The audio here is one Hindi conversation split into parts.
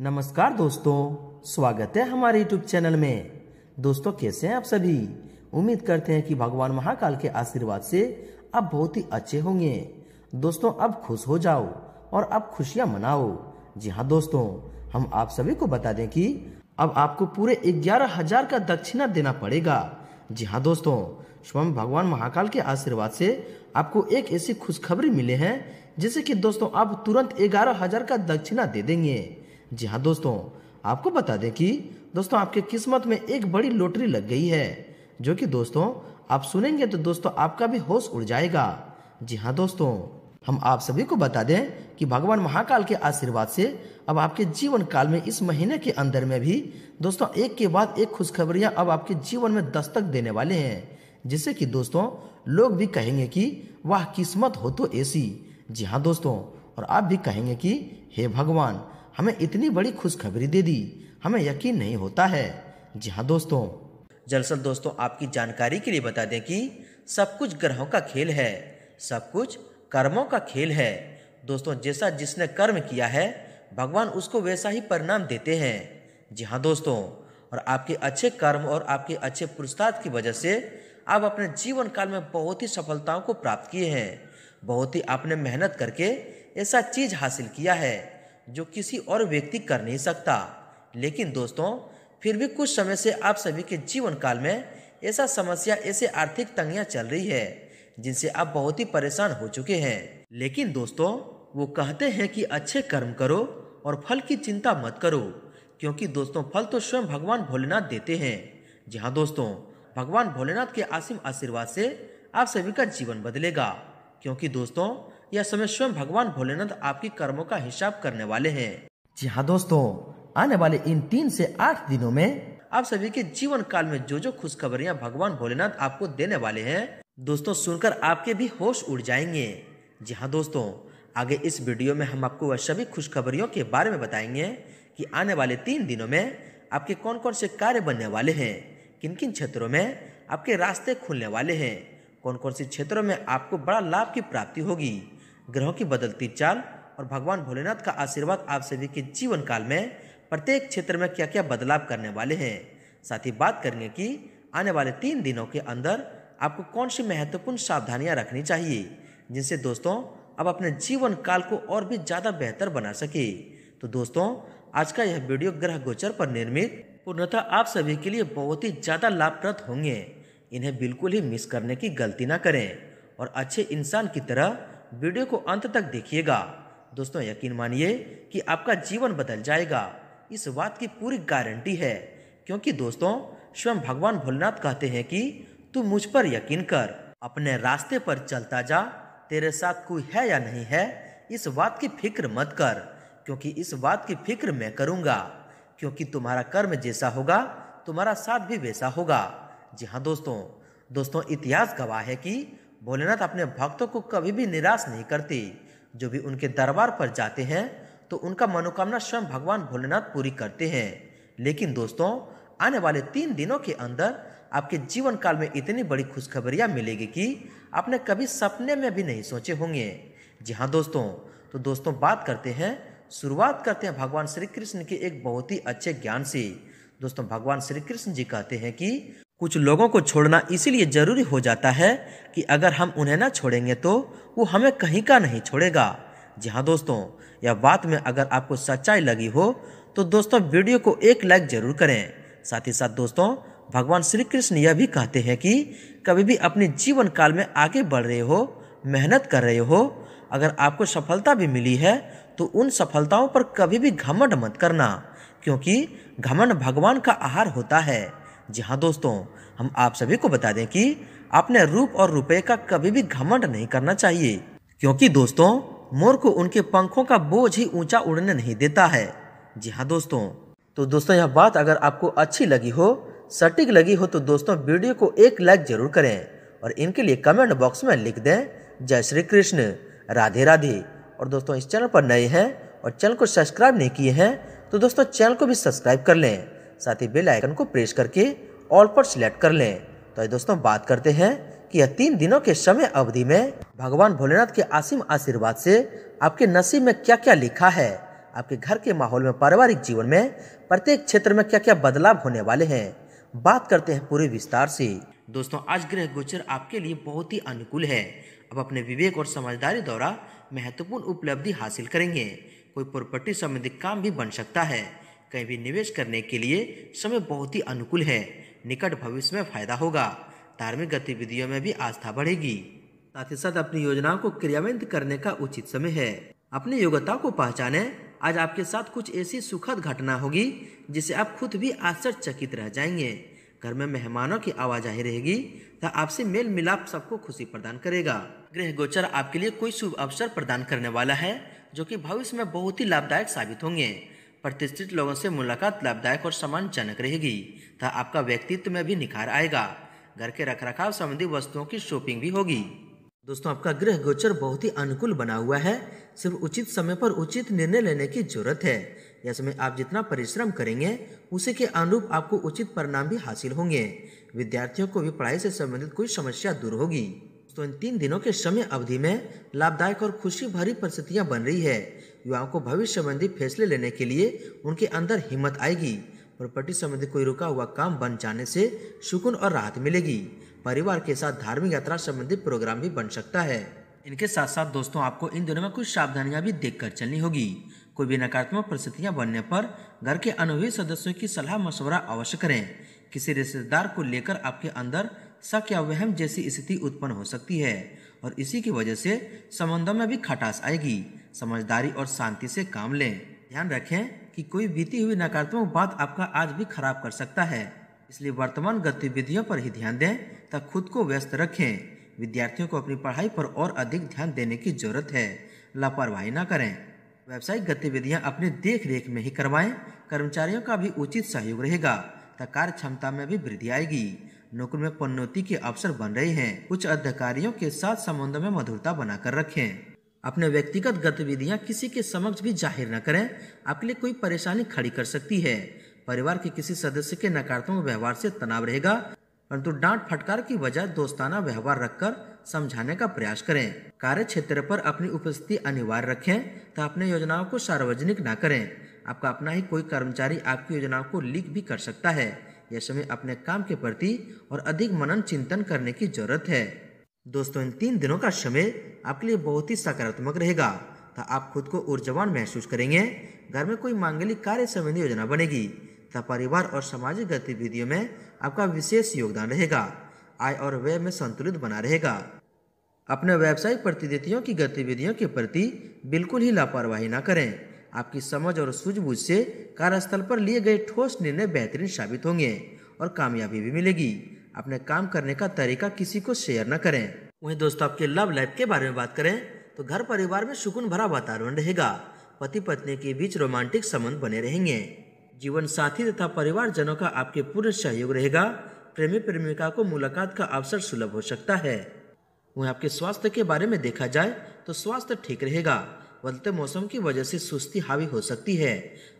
नमस्कार दोस्तों स्वागत है हमारे यूट्यूब चैनल में दोस्तों कैसे हैं आप सभी उम्मीद करते हैं कि भगवान महाकाल के आशीर्वाद से आप बहुत ही अच्छे होंगे दोस्तों अब खुश हो जाओ और अब खुशियां मनाओ जी हाँ दोस्तों हम आप सभी को बता दें कि अब आपको पूरे ग्यारह हजार का दक्षिणा देना पड़ेगा जी हाँ दोस्तों स्वयं भगवान महाकाल के आशीर्वाद से आपको एक ऐसी खुशखबरी मिले हैं जैसे कि दोस्तों आप तुरंत ग्यारह हजार का दक्षिणा दे देंगे जी हाँ दोस्तों आपको बता दें कि दोस्तों आपके किस्मत में एक बड़ी लॉटरी लग गई है जो कि दोस्तों आप सुनेंगे तो दोस्तों आपका भी होश उड़ जाएगा जी हाँ दोस्तों हम आप सभी को बता दें कि भगवान महाकाल के आशीर्वाद से अब आपके जीवन काल में इस महीने के अंदर में भी दोस्तों एक के बाद एक खुशखबरियां अब आपके जीवन में दस्तक देने वाले हैं जिससे कि दोस्तों लोग भी कहेंगे कि वह किस्मत हो तो ऐसी जी हाँ दोस्तों और आप भी कहेंगे कि हे भगवान हमें इतनी बड़ी खुशखबरी दे दी हमें यकीन नहीं होता है जी हाँ दोस्तों दरअसल दोस्तों आपकी जानकारी के लिए बता दें कि सब कुछ ग्रहों का खेल है सब कुछ कर्मों का खेल है दोस्तों जैसा जिसने कर्म किया है भगवान उसको वैसा ही परिणाम देते हैं जी हाँ दोस्तों और आपके अच्छे कर्म और आपके अच्छे पुरुषार्थ की वजह से आप अपने जीवन काल में बहुत ही सफलताओं को प्राप्त किए हैं बहुत ही आपने मेहनत करके ऐसा चीज़ हासिल किया है जो किसी और व्यक्ति कर नहीं सकता लेकिन दोस्तों फिर भी कुछ समय से आप सभी के जीवन काल में ऐसा समस्या ऐसे आर्थिक तंगियां चल रही है जिनसे आप बहुत ही परेशान हो चुके हैं लेकिन दोस्तों वो कहते हैं कि अच्छे कर्म करो और फल की चिंता मत करो क्योंकि दोस्तों फल तो स्वयं भगवान भोलेनाथ देते हैं जी हाँ दोस्तों भगवान भोलेनाथ के आसिम आशीर्वाद से आप सभी का जीवन बदलेगा क्योंकि दोस्तों यह समय स्वयं भगवान भोलेनाथ आपके कर्मों का हिसाब करने वाले हैं जी हाँ दोस्तों आने वाले इन तीन से आठ दिनों में आप सभी के जीवन काल में जो जो खुशखबरियाँ भगवान भोलेनाथ आपको देने वाले हैं दोस्तों सुनकर आपके भी होश उड़ जाएंगे जी हाँ दोस्तों आगे इस वीडियो में हम आपको वह सभी खुशखबरियों के बारे में बताएंगे कि आने वाले तीन दिनों में आपके कौन कौन से कार्य बनने वाले हैं किन किन क्षेत्रों में आपके रास्ते खुलने वाले हैं कौन कौन से क्षेत्रों में आपको बड़ा लाभ की प्राप्ति होगी ग्रहों की बदलती चाल और भगवान भोलेनाथ का आशीर्वाद आप सभी के जीवन काल में प्रत्येक क्षेत्र में क्या क्या बदलाव करने वाले हैं साथ ही बात करेंगे कि आने वाले तीन दिनों के अंदर आपको कौन सी महत्वपूर्ण सावधानियां रखनी चाहिए जिनसे दोस्तों आप अपने जीवन काल को और भी ज़्यादा बेहतर बना सके तो दोस्तों आज का यह वीडियो ग्रह गोचर पर निर्मित पूर्णतः आप सभी के लिए बहुत ही ज़्यादा लाभप्रद होंगे इन्हें बिल्कुल ही मिस करने की गलती ना करें और अच्छे इंसान की तरह वीडियो को अंत तक देखिएगा दोस्तों यकीन मानिए कि आपका जीवन बदल जाएगा इस बात की पूरी गारंटी है क्योंकि दोस्तों स्वयं भगवान भोलेनाथ कहते हैं कि तू मुझ पर यकीन कर अपने रास्ते पर चलता जा तेरे साथ कोई है या नहीं है इस बात की फिक्र मत कर क्योंकि इस बात की फिक्र मैं करूँगा क्योंकि तुम्हारा कर्म जैसा होगा तुम्हारा साथ भी वैसा होगा जी हाँ दोस्तों दोस्तों इतिहास गवाह है कि भोलेनाथ अपने भक्तों को कभी भी निराश नहीं करते जो भी उनके दरबार पर जाते हैं तो उनका मनोकामना स्वयं भगवान भोलेनाथ पूरी करते हैं लेकिन दोस्तों आने वाले तीन दिनों के अंदर आपके जीवन काल में इतनी बड़ी खुशखबरियाँ मिलेगी कि आपने कभी सपने में भी नहीं सोचे होंगे जी हाँ दोस्तों तो दोस्तों बात करते हैं शुरुआत करते हैं भगवान श्री कृष्ण के एक बहुत ही अच्छे ज्ञान से दोस्तों भगवान श्री कृष्ण जी कहते हैं कि कुछ लोगों को छोड़ना इसीलिए ज़रूरी हो जाता है कि अगर हम उन्हें ना छोड़ेंगे तो वो हमें कहीं का नहीं छोड़ेगा जी हाँ दोस्तों यह बात में अगर आपको सच्चाई लगी हो तो दोस्तों वीडियो को एक लाइक ज़रूर करें साथ ही साथ दोस्तों भगवान श्री कृष्ण यह भी कहते हैं कि कभी भी अपने जीवन काल में आगे बढ़ रहे हो मेहनत कर रहे हो अगर आपको सफलता भी मिली है तो उन सफलताओं पर कभी भी घमंड मत करना क्योंकि घमंड भगवान का आहार होता है जी हाँ दोस्तों हम आप सभी को बता दें कि आपने रूप और रुपए का कभी भी घमंड नहीं करना चाहिए क्योंकि दोस्तों मोर को उनके पंखों का बोझ ही ऊंचा उड़ने नहीं देता है जी हाँ दोस्तों तो दोस्तों यह बात अगर आपको अच्छी लगी हो सटीक लगी हो तो दोस्तों वीडियो को एक लाइक जरूर करें और इनके लिए कमेंट बॉक्स में लिख दें जय श्री कृष्ण राधे राधे और दोस्तों इस चैनल पर नए हैं और चैनल को सब्सक्राइब नहीं किए हैं तो दोस्तों चैनल को भी सब्सक्राइब कर लें साथ ही बेल आइकन को प्रेस करके ऑल पर सिलेक्ट कर लें तो दोस्तों बात करते हैं कि यह तीन दिनों के समय अवधि में भगवान भोलेनाथ के असीम आशीर्वाद से आपके नसीब में क्या क्या लिखा है आपके घर के माहौल में पारिवारिक जीवन में प्रत्येक क्षेत्र में क्या क्या बदलाव होने वाले हैं बात करते हैं पूरे विस्तार से दोस्तों आज ग्रह गोचर आपके लिए बहुत ही अनुकूल है अब अपने विवेक और समझदारी द्वारा महत्वपूर्ण उपलब्धि हासिल करेंगे कोई प्रॉपर्टी संबंधी काम भी बन सकता है कहीं भी निवेश करने के लिए समय बहुत ही अनुकूल है निकट भविष्य में फायदा होगा धार्मिक गतिविधियों में भी आस्था बढ़ेगी साथ ही साथ अपनी योजनाओं को क्रियान्वित करने का उचित समय है अपनी योग्यता को पहचाने आज आपके साथ कुछ ऐसी सुखद घटना होगी जिसे आप खुद भी आश्चर्यचकित रह जाएंगे घर में मेहमानों की आवाजाही रहेगी तथा तो आपसे मेल मिलाप सबको खुशी प्रदान करेगा गृह गोचर आपके लिए कोई शुभ अवसर प्रदान करने वाला है जो कि भविष्य में बहुत ही लाभदायक साबित होंगे प्रतिष्ठित लोगों से मुलाकात लाभदायक और सम्मानजनक रहेगी तथा आपका व्यक्तित्व में भी निखार आएगा घर के रखरखाव संबंधी वस्तुओं की शॉपिंग भी होगी दोस्तों आपका गृह गोचर बहुत ही अनुकूल बना हुआ है सिर्फ उचित समय पर उचित निर्णय लेने की जरूरत है यह समय आप जितना परिश्रम करेंगे उसी के अनुरूप आपको उचित परिणाम भी हासिल होंगे विद्यार्थियों को भी पढ़ाई से संबंधित कोई समस्या दूर होगी तो इन तीन दिनों के समय अवधि में लाभदायक और खुशी भरी परिस्थितियाँ बन रही है युवाओं को भविष्य संबंधी फैसले लेने के लिए उनके अंदर हिम्मत आएगी प्रॉपर्टी संबंधी कोई रुका हुआ काम बन जाने से सुकून और राहत मिलेगी परिवार के साथ धार्मिक यात्रा संबंधी प्रोग्राम भी बन सकता है इनके साथ साथ दोस्तों आपको इन दिनों में कुछ सावधानियां भी देखकर चलनी होगी कोई भी नकारात्मक परिस्थितियां बनने पर घर के अनुभवी सदस्यों की सलाह मशवरा अवश्य करें किसी रिश्तेदार को लेकर आपके अंदर शक या वहम जैसी स्थिति उत्पन्न हो सकती है और इसी की वजह से संबंधों में भी खटास आएगी समझदारी और शांति से काम लें ध्यान रखें कि कोई बीती हुई नकारात्मक बात आपका आज भी खराब कर सकता है इसलिए वर्तमान गतिविधियों पर ही ध्यान दें तथा खुद को व्यस्त रखें विद्यार्थियों को अपनी पढ़ाई पर और अधिक ध्यान देने की जरूरत है लापरवाही ना करें व्यावसायिक गतिविधियां अपनी देख रेख में ही करवाएं कर्मचारियों का भी उचित सहयोग रहेगा तथा कार्य क्षमता में भी वृद्धि आएगी नौकरी में पन्नौती के अवसर बन रहे हैं कुछ अधिकारियों के साथ संबंध में मधुरता बनाकर रखें अपने व्यक्तिगत गतिविधियां किसी के समक्ष भी जाहिर न करें आपके लिए कोई परेशानी खड़ी कर सकती है परिवार के किसी सदस्य के नकारात्मक व्यवहार से तनाव रहेगा परंतु डांट फटकार की बजाय दोस्ताना व्यवहार रखकर समझाने का प्रयास करें कार्य क्षेत्र पर अपनी उपस्थिति अनिवार्य रखें तो अपने योजनाओं को सार्वजनिक न करें आपका अपना ही कोई कर्मचारी आपकी योजनाओं को लीक भी कर सकता है यह समय अपने काम के प्रति और अधिक मनन चिंतन करने की जरूरत है दोस्तों इन तीन दिनों का समय आपके लिए बहुत ही सकारात्मक रहेगा तथा तो आप खुद को ऊर्जावान महसूस करेंगे घर में कोई मांगलिक कार्य संबंधी योजना बनेगी तथा तो परिवार और सामाजिक गतिविधियों में आपका विशेष योगदान रहेगा आय और व्यय में संतुलित बना रहेगा अपने व्यावसायिक प्रतिनिधियों की गतिविधियों के प्रति बिल्कुल ही लापरवाही न करें आपकी समझ और सूझबूझ से कार्यस्थल पर लिए गए ठोस निर्णय बेहतरीन साबित होंगे और कामयाबी भी मिलेगी अपने काम करने का तरीका किसी को शेयर न करें वहीं दोस्तों आपके लव लाइफ के बारे में बात करें तो घर परिवार में सुकून भरा वातावरण रहेगा पति पत्नी के बीच रोमांटिक संबंध बने रहेंगे जीवन साथी तथा परिवार जनों का आपके पूर्ण सहयोग रहेगा प्रेमी प्रेमिका को मुलाकात का अवसर सुलभ हो सकता है वहीं आपके स्वास्थ्य के बारे में देखा जाए तो स्वास्थ्य ठीक रहेगा बदलते मौसम की वजह से सुस्ती हावी हो सकती है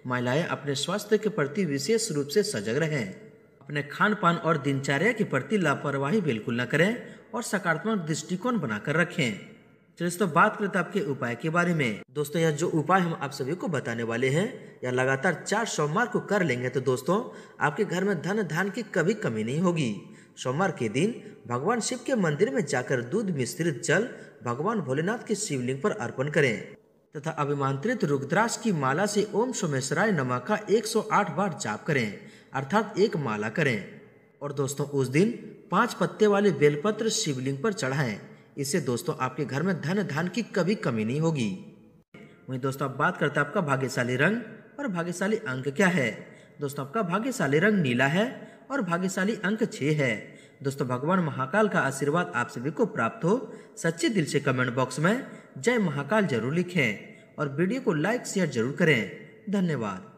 महिलाएं अपने स्वास्थ्य के प्रति विशेष रूप से सजग रहें अपने खान पान और दिनचर्या के प्रति लापरवाही बिल्कुल न करें और सकारात्मक दृष्टिकोण बनाकर रखें चलिए दोस्तों बात करते हैं तो आपके उपाय के बारे में दोस्तों यह जो उपाय हम आप सभी को बताने वाले हैं या लगातार चार सोमवार को कर लेंगे तो दोस्तों आपके घर में धन धान की कभी कमी नहीं होगी सोमवार के दिन भगवान शिव के मंदिर में जाकर दूध मिश्रित जल भगवान भोलेनाथ के शिवलिंग पर अर्पण करें तथा अभिमांत्रित रुद्राक्ष की माला से ओम सोमेश्वराय नमा का 108 बार जाप करें अर्थात एक माला करें और दोस्तों उस दिन पांच पत्ते वाले बेलपत्र शिवलिंग पर चढ़ाएं इससे दोस्तों आपके घर में धन धान की कभी कमी नहीं होगी वहीं दोस्तों अब बात करते हैं आपका भाग्यशाली रंग और भाग्यशाली अंक क्या है दोस्तों आपका भाग्यशाली रंग नीला है और भाग्यशाली अंक छः है दोस्तों भगवान महाकाल का आशीर्वाद आप सभी को प्राप्त हो सच्चे दिल से कमेंट बॉक्स में जय महाकाल जरूर लिखें और वीडियो को लाइक शेयर जरूर करें धन्यवाद